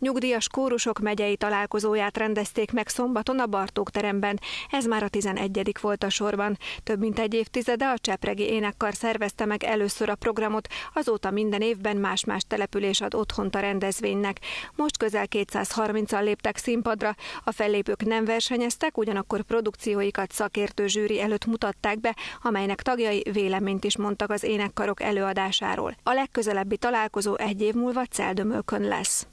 Nyugdíjas kórusok megyei találkozóját rendezték meg szombaton a Bartók teremben. Ez már a 11. volt a sorban. Több mint egy évtizede a Csepregi Énekkar szervezte meg először a programot, azóta minden évben más-más település ad otthont a rendezvénynek. Most közel 230-an léptek színpadra. A fellépők nem versenyeztek, ugyanakkor produkcióikat szakértő zsűri előtt mutatták be, amelynek tagjai véleményt is mondtak az énekkarok előadásáról. A legközelebbi találkozó egy év múlva Celdömölkön lesz.